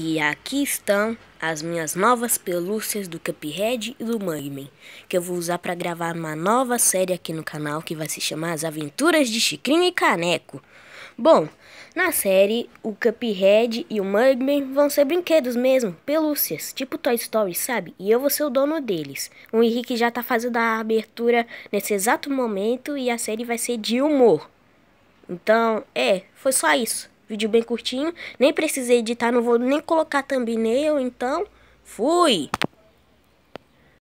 E aqui estão as minhas novas pelúcias do Cuphead e do Mugman, que eu vou usar para gravar uma nova série aqui no canal que vai se chamar As Aventuras de Chicrinho e Caneco. Bom, na série, o Cuphead e o Mugman vão ser brinquedos mesmo, pelúcias, tipo Toy Story, sabe? E eu vou ser o dono deles. O Henrique já tá fazendo a abertura nesse exato momento e a série vai ser de humor. Então, é, foi só isso. Vídeo bem curtinho. Nem precisei editar, não vou nem colocar thumbnail, então. Fui!